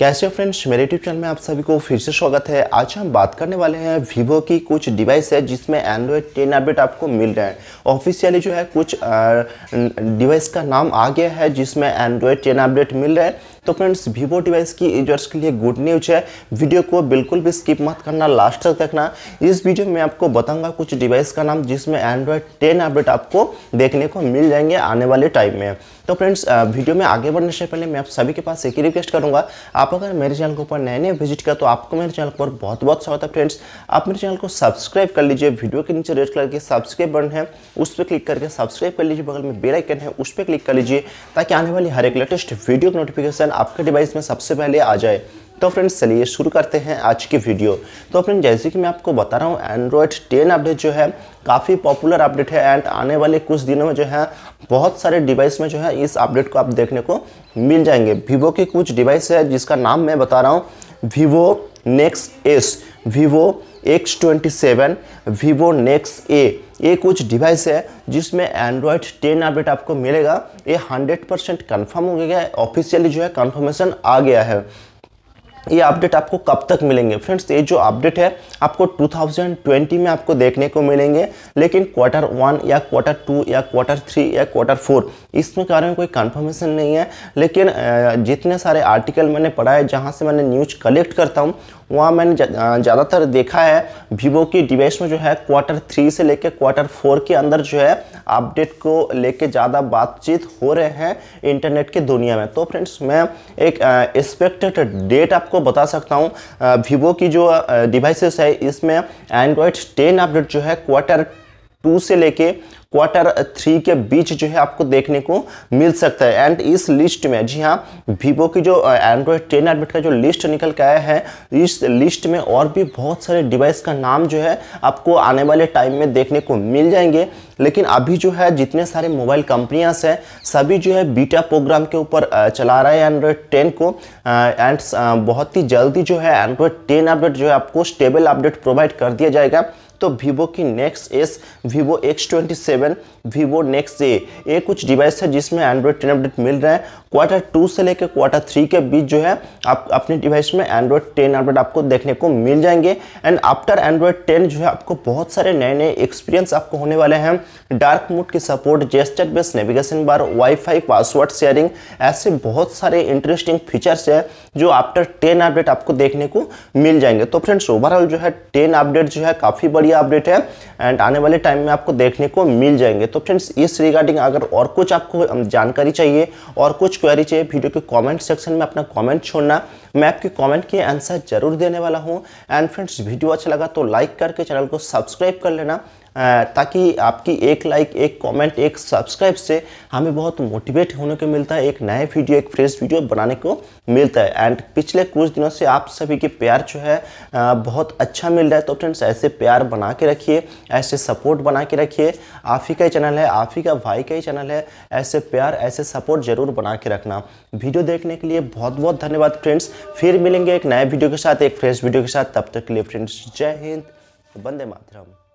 कैसे हो फ्रेंड्स मेरे यूट्यूब चैनल में आप सभी को फिर से स्वागत है आज हम बात करने वाले हैं वीवो की कुछ डिवाइस है जिसमें एंड्रॉयड टेन अपडेट आपको मिल रहे हैं ऑफिशियली जो है कुछ डिवाइस का नाम आ गया है जिसमें एंड्रॉयड टेन अपडेट मिल रहा है तो फ्रेंड्स वीवो डिवाइस की यूजर्स के लिए गुड न्यूज है वीडियो को बिल्कुल भी स्किप मत करना लास्ट तक देखना इस वीडियो में आपको बताऊंगा कुछ डिवाइस का नाम जिसमें एंड्रॉयड टेन अपडेट आपको देखने को मिल जाएंगे आने वाले टाइम में तो फ्रेंड्स वीडियो में आगे बढ़ने से पहले मैं आप सभी के पास एक ही रिक्वेस्ट करूंगा आप अगर मेरे चैनल के ऊपर नए नए विजिट किया तो आपको मेरे चैनल पर बहुत बहुत स्वागत है फ्रेंड्स आप मेरे चैनल को सब्सक्राइब कर लीजिए वीडियो के नीचे रेड कलर के सब्सक्राइब बटन है उस पर क्लिक करके सब्सक्राइब कर लीजिए बगल में बेल आइकन है उस पर क्लिक कर लीजिए ताकि आने वाली हर एक लेटेस्ट वीडियो नोटिफिकेशन आपके डिवाइस में सबसे पहले आ जाए तो फ्रेंड्स चलिए शुरू करते हैं आज की वीडियो तो फ्रेंड जैसे कि मैं आपको बता रहा हूँ एंड्रॉयड टेन अपडेट जो है काफ़ी पॉपुलर अपडेट है एंड आने वाले कुछ दिनों में जो है बहुत सारे डिवाइस में जो है इस अपडेट को आप देखने को मिल जाएंगे वीवो के कुछ डिवाइस है जिसका नाम मैं बता रहा हूँ Vivo next S Vivo X twenty seven Vivo next A ये कुछ डिवाइस है जिसमें एंड्रॉयड 10 अपडेट आपको मिलेगा ये 100 परसेंट कन्फर्म हो गया है ऑफिशियली जो है कन्फर्मेशन आ गया है ये अपडेट आपको कब तक मिलेंगे फ्रेंड्स ये जो अपडेट है आपको 2020 में आपको देखने को मिलेंगे लेकिन क्वार्टर वन या क्वार्टर टू या क्वार्टर थ्री या क्वार्टर फोर इसमें कारण में कोई कंफर्मेशन नहीं है लेकिन जितने सारे आर्टिकल मैंने पढ़ा है जहाँ से मैंने न्यूज कलेक्ट करता हूँ वहाँ मैंने ज़्यादातर देखा है वीवो की डिवाइस में जो है क्वार्टर थ्री से लेकर क्वार्टर फोर के अंदर जो है अपडेट को लेके ज़्यादा बातचीत हो रहे हैं इंटरनेट की दुनिया में तो फ्रेंड्स मैं एक एक्सपेक्टेड डेट आप आपको बता सकता हूँ वीवो की जो डिवाइसेस है इसमें एंड्रॉयड टेन अपडेट जो है क्वार्टर टू से लेके क्वार्टर थ्री के बीच जो है आपको देखने को मिल सकता है एंड इस लिस्ट में जी हाँ वीवो की जो एंड्रॉयड टेन एडमिट का जो लिस्ट निकल के आया है इस लिस्ट में और भी बहुत सारे डिवाइस का नाम जो है आपको आने वाले टाइम में देखने को मिल जाएंगे लेकिन अभी जो है जितने सारे मोबाइल कंपनियाँ हैं सभी जो है बीटा प्रोग्राम के ऊपर चला रहा है एंड्रॉयड टेन को एंड बहुत ही जल्दी जो है एंड्रॉयड टेन अपडेट जो है आपको स्टेबल अपडेट प्रोवाइड कर दिया जाएगा तो वीवो की NEX S Vivo X twenty seven Vivo NEX A ये कुछ डिवाइस है जिसमें एंड्रॉयड टेन अपडेट मिल रहा है क्वार्टर टू से लेकर क्वार्टर थ्री के बीच जो है आप अपने डिवाइस में एंड्रॉयड टेन अपडेट आपको देखने को मिल जाएंगे एंड आफ्टर एंड्रॉयड टेन जो है आपको बहुत सारे नए नए एक्सपीरियंस आपको होने वाले हैं डार्क मोड की support gesture based navigation bar wifi password sharing ऐसे बहुत सारे इंटरेस्टिंग फीचर्स है जो आफ्टर टेन अपडेट आपको देखने को मिल जाएंगे तो फ्रेंड्स ओवरऑल जो है टेन अपडेट जो है काफ़ी बड़ी बढ़िया अपडेट है एंड आने वाले टाइम में आपको देखने को मिल जाएंगे तो फ्रेंड्स इस रिगार्डिंग अगर और कुछ आपको जानकारी चाहिए और कुछ क्वेरी चाहिए वीडियो के कॉमेंट सेक्शन में अपना कॉमेंट छोड़ना मैं आपके कमेंट के आंसर जरूर देने वाला हूँ एंड फ्रेंड्स वीडियो अच्छा लगा तो लाइक करके चैनल को सब्सक्राइब कर लेना ताकि आपकी एक लाइक एक कमेंट एक सब्सक्राइब से हमें बहुत मोटिवेट होने को मिलता है एक नए वीडियो एक फ्रेश वीडियो बनाने को मिलता है एंड पिछले कुछ दिनों से आप सभी के प्यार जो है बहुत अच्छा मिल रहा है तो फ्रेंड्स ऐसे प्यार बना के रखिए ऐसे सपोर्ट बना के रखिए आप ही का ही चैनल है आप ही का भाई का ही चैनल है ऐसे प्यार ऐसे सपोर्ट ज़रूर बना के रखना वीडियो देखने के लिए बहुत बहुत धन्यवाद फ्रेंड्स फिर मिलेंगे एक नए वीडियो के साथ एक फ्रेश वीडियो के साथ तब तक के लिए फ्रेंड्स जय हिंद बंदे मातरम